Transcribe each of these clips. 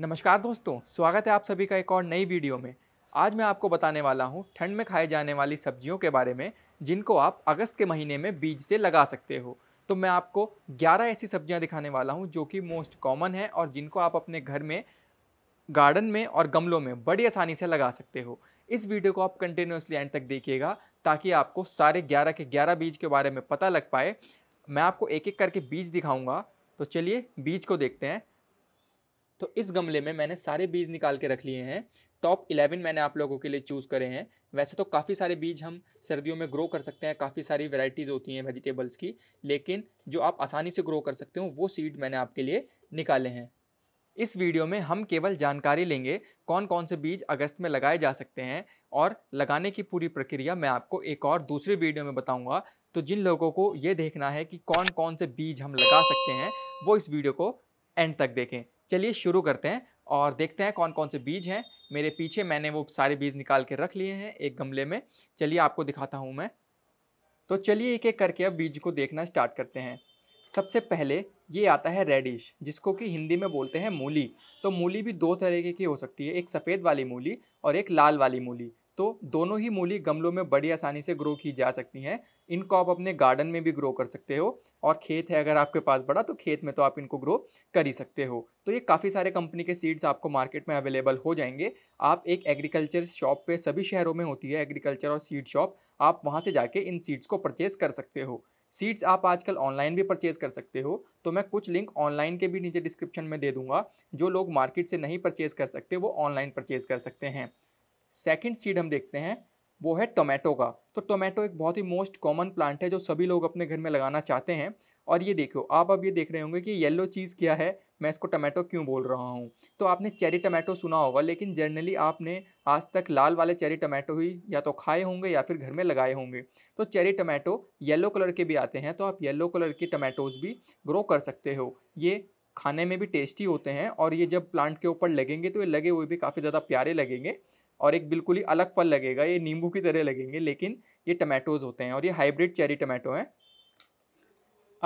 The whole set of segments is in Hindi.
नमस्कार दोस्तों स्वागत है आप सभी का एक और नई वीडियो में आज मैं आपको बताने वाला हूँ ठंड में खाए जाने वाली सब्जियों के बारे में जिनको आप अगस्त के महीने में बीज से लगा सकते हो तो मैं आपको 11 ऐसी सब्जियाँ दिखाने वाला हूँ जो कि मोस्ट कॉमन है और जिनको आप अपने घर में गार्डन में और गमलों में बड़ी आसानी से लगा सकते हो इस वीडियो को आप कंटिन्यूसली एंड तक देखिएगा ताकि आपको सारे ग्यारह के ग्यारह बीज के बारे में पता लग पाए मैं आपको एक एक करके बीज दिखाऊँगा तो चलिए बीज को देखते हैं तो इस गमले में मैंने सारे बीज निकाल के रख लिए हैं टॉप इलेवन मैंने आप लोगों के लिए चूज़ करे हैं वैसे तो काफ़ी सारे बीज हम सर्दियों में ग्रो कर सकते हैं काफ़ी सारी वेराइटीज़ होती हैं वेजिटेबल्स की लेकिन जो आप आसानी से ग्रो कर सकते हो वो सीड मैंने आपके लिए निकाले हैं इस वीडियो में हम केवल जानकारी लेंगे कौन कौन से बीज अगस्त में लगाए जा सकते हैं और लगाने की पूरी प्रक्रिया मैं आपको एक और दूसरी वीडियो में बताऊंगा तो जिन लोगों को ये देखना है कि कौन कौन से बीज हम लगा सकते हैं वो इस वीडियो को एंड तक देखें चलिए शुरू करते हैं और देखते हैं कौन कौन से बीज हैं मेरे पीछे मैंने वो सारे बीज निकाल के रख लिए हैं एक गमले में चलिए आपको दिखाता हूँ मैं तो चलिए एक एक करके अब बीज को देखना स्टार्ट करते हैं सबसे पहले ये आता है रेडिश जिसको कि हिंदी में बोलते हैं मूली तो मूली भी दो तरीके की हो सकती है एक सफ़ेद वाली मूली और एक लाल वाली मूली तो दोनों ही मूली गमलों में बड़ी आसानी से ग्रो की जा सकती हैं इनको आप अपने गार्डन में भी ग्रो कर सकते हो और खेत है अगर आपके पास बड़ा तो खेत में तो आप इनको ग्रो कर ही सकते हो तो ये काफ़ी सारे कंपनी के सीड्स आपको मार्केट में अवेलेबल हो जाएंगे आप एक एग्रीकल्चर शॉप पे सभी शहरों में होती है एग्रीकल्चर और सीड शॉप आप वहाँ से जाके इन सीड्स को परचेज़ कर सकते हो सीड्स आप आजकल ऑनलाइन भी परचेज़ कर सकते हो तो मैं कुछ लिंक ऑनलाइन के भी नीचे डिस्क्रिप्शन में दे दूंगा जो लोग मार्केट से नहीं परचेज़ कर सकते वो ऑनलाइन परचेज़ कर सकते हैं सेकेंड सीड हम देखते हैं वो है टोमेटो का तो टोमेटो एक बहुत ही मोस्ट कॉमन प्लांट है जो सभी लोग अपने घर में लगाना चाहते हैं और ये देखो आप अब ये देख रहे होंगे कि येलो चीज़ क्या है मैं इसको टमाटो क्यों बोल रहा हूँ तो आपने चेरी टमाटो सुना होगा लेकिन जनरली आपने आज तक लाल वाले चेरी टमाटो ही या तो खाए होंगे या फिर घर में लगाए होंगे तो चेरी टमाटो येलो कलर के भी आते हैं तो आप येलो कलर के टमाटोज़ भी ग्रो कर सकते हो ये खाने में भी टेस्टी होते हैं और ये जब प्लांट के ऊपर लगेंगे तो ये लगे हुए भी काफ़ी ज़्यादा प्यारे लगेंगे और एक बिल्कुल ही अलग फल लगेगा ये नींबू की तरह लगेंगे लेकिन ये टमाटोज होते हैं और ये हाइब्रिड चेरी टमाटो हैं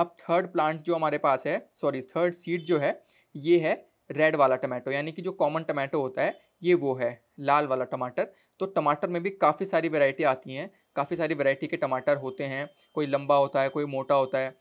अब थर्ड प्लांट जो हमारे पास है सॉरी थर्ड सीड जो है ये है रेड वाला टमाटो यानी कि जो कॉमन टमाटो होता है ये वो है लाल वाला टमाटर तो टमाटर में भी काफ़ी सारी वैरायटी आती हैं काफ़ी सारी वैरायटी के टमाटर होते हैं कोई लंबा होता है कोई मोटा होता है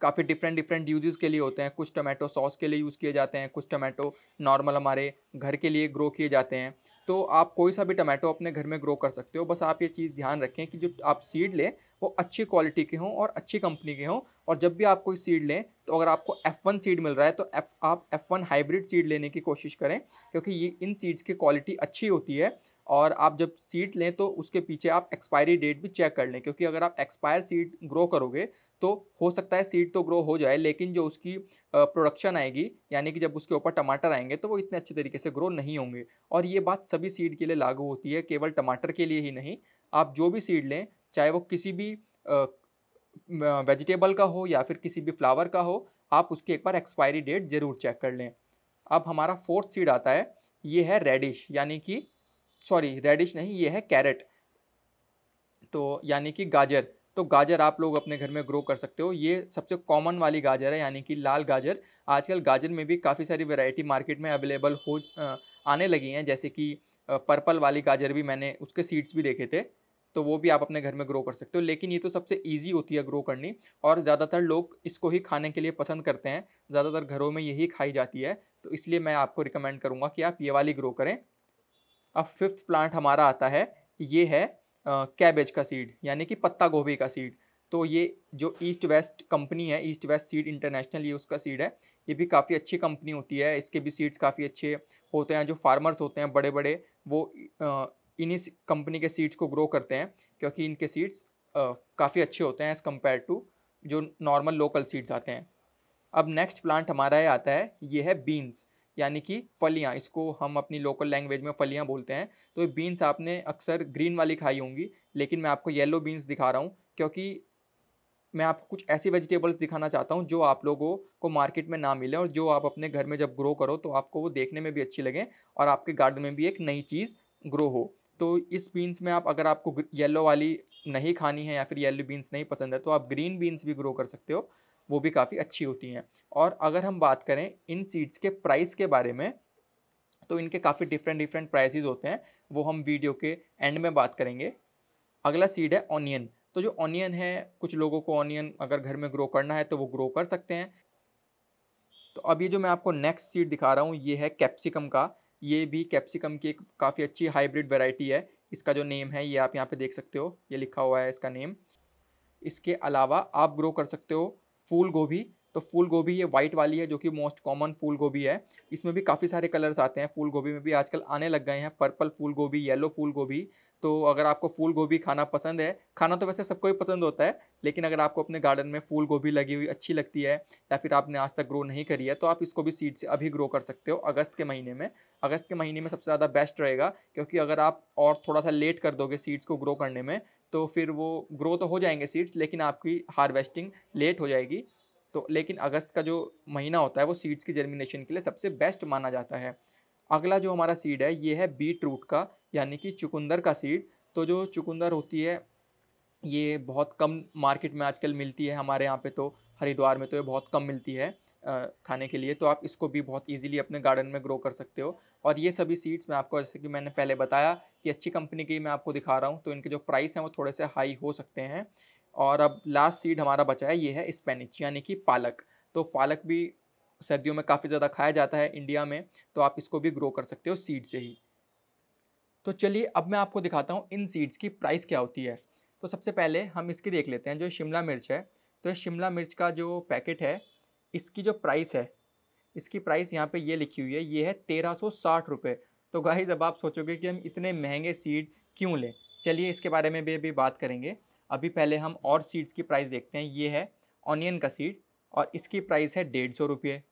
काफ़ी डिफरेंट डिफरेंट यूजेस के लिए होते हैं कुछ टमाटो सॉस के लिए यूज़ किए जाते हैं कुछ टमाटो नॉर्मल हमारे घर के लिए ग्रो किए जाते हैं तो आप कोई सा भी टमाटो अपने घर में ग्रो कर सकते हो बस आप ये चीज़ ध्यान रखें कि जो आप सीड लें वो अच्छी क्वालिटी के हों और अच्छी कंपनी के हों और जब भी आप कोई सीड लें तो अगर आपको एफ़ वन सीड मिल रहा है तो एफ आप एफ़ वन हाइब्रिड सीड लेने की कोशिश करें क्योंकि ये इन सीड्स की क्वालिटी अच्छी होती है और आप जब सीड लें तो उसके पीछे आप एक्सपायरी डेट भी चेक कर लें क्योंकि अगर आप एक्सपायर सीड ग्रो करोगे तो हो सकता है सीड तो ग्रो हो जाए लेकिन जो उसकी प्रोडक्शन आएगी यानी कि जब उसके ऊपर टमाटर आएंगे तो वो इतने अच्छे तरीके से ग्रो नहीं होंगे और ये बात सभी सीड के लिए लागू होती है केवल टमाटर के लिए ही नहीं आप जो भी सीड लें चाहे वो किसी भी वेजिटेबल का हो या फिर किसी भी फ्लावर का हो आप उसकी एक बार एक्सपायरी डेट ज़रूर चेक कर लें अब हमारा फोर्थ सीड आता है ये है रेडिश यानी कि सॉरी रेडिश नहीं ये है कैरेट तो यानी कि गाजर तो गाजर आप लोग अपने घर में ग्रो कर सकते हो ये सबसे कॉमन वाली गाजर है यानी कि लाल गाजर आजकल गाजर में भी काफ़ी सारी वैरायटी मार्केट में अवेलेबल हो आने लगी हैं जैसे कि पर्पल वाली गाजर भी मैंने उसके सीड्स भी देखे थे तो वो भी आप अपने घर में ग्रो कर सकते हो लेकिन ये तो सबसे ईजी होती है ग्रो करनी और ज़्यादातर लोग इसको ही खाने के लिए पसंद करते हैं ज़्यादातर घरों में यही खाई जाती है तो इसलिए मैं आपको रिकमेंड करूँगा कि आप ये वाली ग्रो करें अब फिफ्थ प्लांट हमारा आता है ये है कैबेज का सीड यानी कि पत्ता गोभी का सीड तो ये जो ईस्ट वेस्ट कंपनी है ईस्ट वेस्ट सीड इंटरनेशनल ये उसका सीड है ये भी काफ़ी अच्छी कंपनी होती है इसके भी सीड्स काफ़ी अच्छे होते हैं जो फार्मर्स होते हैं बड़े बड़े वो इन्हीं कंपनी के सीड्स को ग्रो करते हैं क्योंकि इनके सीड्स काफ़ी अच्छे होते हैं एज़ कम्पेयर टू जो नॉर्मल लोकल सीड्स आते हैं अब नेक्स्ट प्लांट हमारा ये आता है ये है बीन्स यानी कि फलियाँ इसको हम अपनी लोकल लैंग्वेज में फलियाँ बोलते हैं तो बीन्स आपने अक्सर ग्रीन वाली खाई होंगी लेकिन मैं आपको येलो बीन्स दिखा रहा हूँ क्योंकि मैं आपको कुछ ऐसी वेजिटेबल्स दिखाना चाहता हूँ जो आप लोगों को मार्केट में ना मिले और जो आप अपने घर में जब ग्रो करो तो आपको वो देखने में भी अच्छी लगे और आपके गार्डन में भी एक नई चीज़ ग्रो हो तो इस बीन्स में आप अगर आपको येलो वाली नहीं खानी है या फिर येलो बीन्स नहीं पसंद है तो आप ग्रीन बीन्स भी ग्रो कर सकते हो वो भी काफ़ी अच्छी होती हैं और अगर हम बात करें इन सीड्स के प्राइस के बारे में तो इनके काफ़ी डिफरेंट डिफरेंट प्राइसेज होते हैं वो हम वीडियो के एंड में बात करेंगे अगला सीड है ऑनियन तो जो ऑनियन है कुछ लोगों को ऑनियन अगर घर में ग्रो करना है तो वो ग्रो कर सकते हैं तो अब ये जो मैं आपको नेक्स्ट सीड दिखा रहा हूँ ये है कैप्सिकम का ये भी कैप्सिकम की एक काफ़ी अच्छी हाइब्रिड वेराइटी है इसका जो नेम है ये आप यहाँ पे देख सकते हो ये लिखा हुआ है इसका नेम इसके अलावा आप ग्रो कर सकते हो फूल गोभी तो फूल गोभी ये वाइट वाली है जो कि मोस्ट कॉमन फूल गोभी है इसमें भी काफ़ी सारे कलर्स आते हैं फूल गोभी में भी आजकल आने लग गए हैं पर्पल फूल गोभी येलो फूल गोभी तो अगर आपको फूल गोभी खाना पसंद है खाना तो वैसे सबको ही पसंद होता है लेकिन अगर आपको अपने गार्डन में फूल गोभी लगी हुई अच्छी लगती है या फिर आपने आज तक ग्रो नहीं करी है तो आप इसको भी सीड से अभी ग्रो कर सकते हो अगस्त के महीने में अगस्त के महीने में सबसे ज़्यादा बेस्ट रहेगा क्योंकि अगर आप और थोड़ा सा लेट कर दोगे सीड्स को ग्रो करने में तो फिर वो ग्रो तो हो जाएंगे सीड्स लेकिन आपकी हार्वेस्टिंग लेट हो जाएगी तो लेकिन अगस्त का जो महीना होता है वो सीड्स की जर्मिनेशन के लिए सबसे बेस्ट माना जाता है अगला जो हमारा सीड है ये है बीट रूट का यानी कि चुकंदर का सीड तो जो चुकंदर होती है ये बहुत कम मार्केट में आजकल मिलती है हमारे यहाँ पे तो हरिद्वार में तो ये बहुत कम मिलती है खाने के लिए तो आप इसको भी बहुत इजीली अपने गार्डन में ग्रो कर सकते हो और ये सभी सीड्स मैं आपको जैसे कि मैंने पहले बताया कि अच्छी कंपनी की मैं आपको दिखा रहा हूँ तो इनके जो प्राइस हैं वो थोड़े से हाई हो सकते हैं और अब लास्ट सीड हमारा बचा है ये है स्पेनिच यानी कि पालक तो पालक भी सर्दियों में काफ़ी ज़्यादा खाया जाता है इंडिया में तो आप इसको भी ग्रो कर सकते हो सीड से ही तो चलिए अब मैं आपको दिखाता हूँ इन सीड्स की प्राइस क्या होती है तो सबसे पहले हम इसकी देख लेते हैं जो शिमला मिर्च है तो शिमला मिर्च का जो पैकेट है इसकी जो प्राइस है इसकी प्राइस यहाँ पे ये लिखी हुई है ये है तेरह सौ साठ रुपये तो गाई जब आप सोचोगे कि हम इतने महंगे सीड क्यों लें चलिए इसके बारे में भी अभी बात करेंगे अभी पहले हम और सीड्स की प्राइस देखते हैं ये है ऑनियन का सीड और इसकी प्राइस है डेढ़ सौ रुपये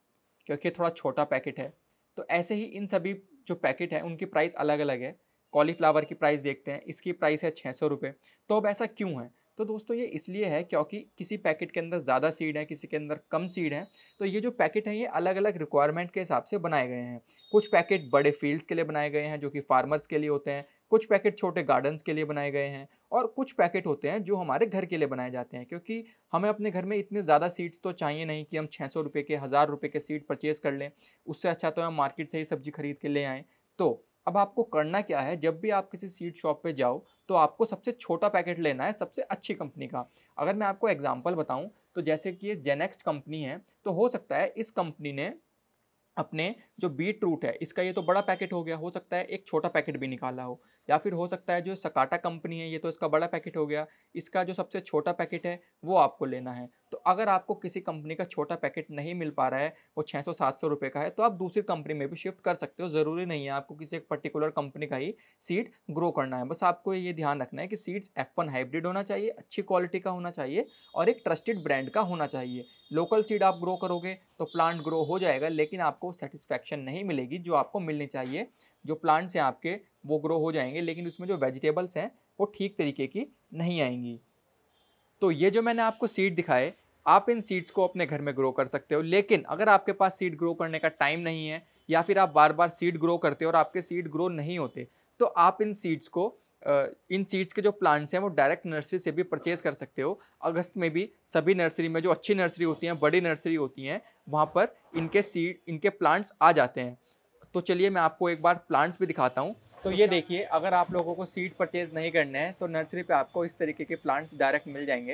क्योंकि थोड़ा छोटा पैकेट है तो ऐसे ही इन सभी जो पैकेट हैं उनकी प्राइस अलग अलग है कॉलीफ्लावर की प्राइस देखते हैं इसकी प्राइस है छः सौ रुपये तो अब ऐसा क्यों है तो दोस्तों ये इसलिए है क्योंकि किसी पैकेट के अंदर ज़्यादा सीड है किसी के अंदर कम सीड है तो ये जो पैकेट हैं ये अलग अलग रिक्वायरमेंट के हिसाब से बनाए गए हैं कुछ पैकेट बड़े फील्ड्स के लिए बनाए गए हैं जो कि फार्मर्स के लिए होते हैं कुछ पैकेट छोटे गार्डन्स के लिए बनाए गए हैं और कुछ पैकेट होते हैं जो हमारे घर के लिए बनाए जाते हैं क्योंकि हमें अपने घर में इतने ज़्यादा सीड्स तो चाहिए नहीं कि हम छः सौ रुपये के हज़ार रुपये के सीड परचेज़ कर लें उससे अच्छा तो हम मार्केट से ही सब्ज़ी खरीद के ले आएँ तो अब आपको करना क्या है जब भी आप किसी सीड शॉप पे जाओ तो आपको सबसे छोटा पैकेट लेना है सबसे अच्छी कंपनी का अगर मैं आपको एग्जांपल बताऊं तो जैसे कि ये जेनेक्स्ट कंपनी है तो हो सकता है इस कंपनी ने अपने जो बीट रूट है इसका ये तो बड़ा पैकेट हो गया हो सकता है एक छोटा पैकेट भी निकाला हो या फिर हो सकता है जो सकाटा कंपनी है ये तो इसका बड़ा पैकेट हो गया इसका जो सबसे छोटा पैकेट है वो आपको लेना है तो अगर आपको किसी कंपनी का छोटा पैकेट नहीं मिल पा रहा है वो 600-700 रुपए का है तो आप दूसरी कंपनी में भी शिफ्ट कर सकते हो ज़रूरी नहीं है आपको किसी एक पर्टिकुलर कंपनी का ही सीड ग्रो करना है बस आपको ये ध्यान रखना है कि सीड्स एफ वन हाइब्रिड होना चाहिए अच्छी क्वालिटी का होना चाहिए और एक ट्रस्टेड ब्रांड का होना चाहिए लोकल सीड आप ग्रो करोगे तो प्लांट ग्रो हो जाएगा लेकिन आपको सेटिस्फैक्शन नहीं मिलेगी जो आपको मिलनी चाहिए जो प्लांट्स हैं आपके वो ग्रो हो जाएंगे लेकिन उसमें जो वेजिटेबल्स हैं वो ठीक तरीके की नहीं आएंगी तो ये जो मैंने आपको सीड दिखाए आप इन सीड्स को अपने घर में ग्रो कर सकते हो लेकिन अगर आपके पास सीड ग्रो करने का टाइम नहीं है या फिर आप बार बार सीड ग्रो करते हो और आपके सीड ग्रो नहीं होते तो आप इन सीड्स को इन सीड्स के जो प्लांट्स हैं वो डायरेक्ट नर्सरी से भी परचेज़ कर सकते हो अगस्त में भी सभी नर्सरी में जो अच्छी नर्सरी होती हैं बड़ी नर्सरी होती हैं वहाँ पर इनके सीड इनके प्लांट्स आ जाते हैं तो चलिए मैं आपको एक बार प्लांट्स भी दिखाता हूँ तो ये देखिए अगर आप लोगों को सीड परचेज नहीं करने हैं तो नर्सरी पे आपको इस तरीके के प्लांट्स डायरेक्ट मिल जाएंगे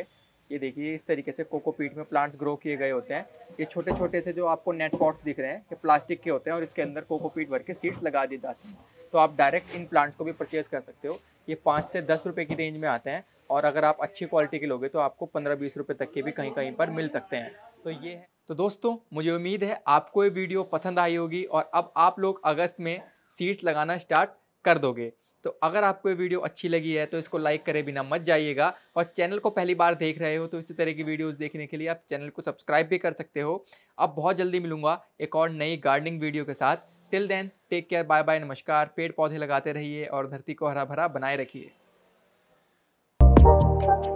ये देखिए इस तरीके से कोकोपीट में प्लांट्स ग्रो किए गए होते हैं ये छोटे छोटे से जो आपको नेट पॉट्स दिख रहे हैं ये प्लास्टिक के होते हैं और इसके अंदर कोकोपीट भर के सीड्स लगा दिए जाते हैं तो आप डायरेक्ट इन प्लांट्स को भी परचेज कर सकते हो ये पाँच से दस रुपये की रेंज में आते हैं और अगर आप अच्छी क्वालिटी के लोगे तो आपको पंद्रह बीस रुपये तक के भी कहीं कहीं पर मिल सकते हैं तो ये है तो दोस्तों मुझे उम्मीद है आपको ये वीडियो पसंद आई होगी और अब आप लोग अगस्त में सीड्स लगाना स्टार्ट कर दोगे तो अगर आपको ये वीडियो अच्छी लगी है तो इसको लाइक करे बिना मत जाइएगा और चैनल को पहली बार देख रहे हो तो इसी तरह की वीडियोस देखने के लिए आप चैनल को सब्सक्राइब भी कर सकते हो अब बहुत जल्दी मिलूंगा एक और नई गार्डनिंग वीडियो के साथ till then take care bye bye नमस्कार पेड़ पौधे लगाते रहिए और धरती को हरा भरा बनाए रखिए